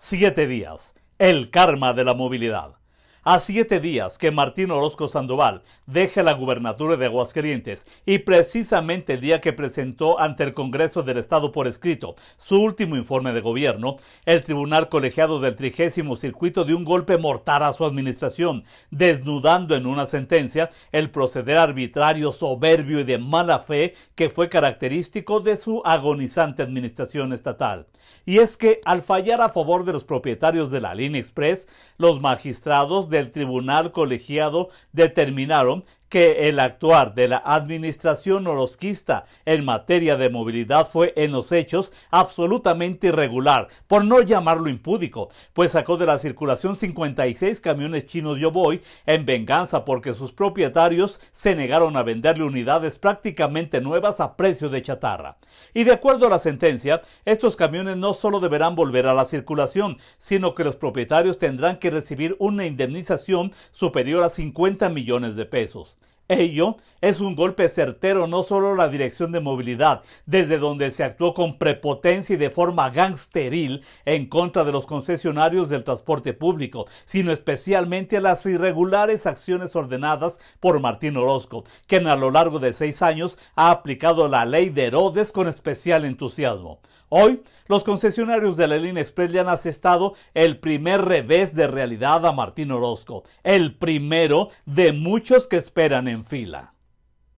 Siete días. El karma de la movilidad. A siete días que Martín Orozco Sandoval deje la gubernatura de Aguascalientes y precisamente el día que presentó ante el Congreso del Estado por escrito su último informe de gobierno, el Tribunal Colegiado del Trigésimo Circuito dio un golpe mortal a su administración, desnudando en una sentencia el proceder arbitrario, soberbio y de mala fe que fue característico de su agonizante administración estatal. Y es que al fallar a favor de los propietarios de la línea express, los magistrados el tribunal colegiado determinaron que el actuar de la administración orosquista en materia de movilidad fue en los hechos absolutamente irregular, por no llamarlo impúdico, pues sacó de la circulación 56 camiones chinos Yoboy en venganza porque sus propietarios se negaron a venderle unidades prácticamente nuevas a precio de chatarra. Y de acuerdo a la sentencia, estos camiones no solo deberán volver a la circulación, sino que los propietarios tendrán que recibir una indemnización superior a 50 millones de pesos. Ello es un golpe certero no solo a la dirección de movilidad, desde donde se actuó con prepotencia y de forma gangsteril en contra de los concesionarios del transporte público, sino especialmente a las irregulares acciones ordenadas por Martín Orozco, quien a lo largo de seis años ha aplicado la ley de Herodes con especial entusiasmo. Hoy, los concesionarios de la línea Express le han asestado el primer revés de realidad a Martín Orozco, el primero de muchos que esperan en en fila.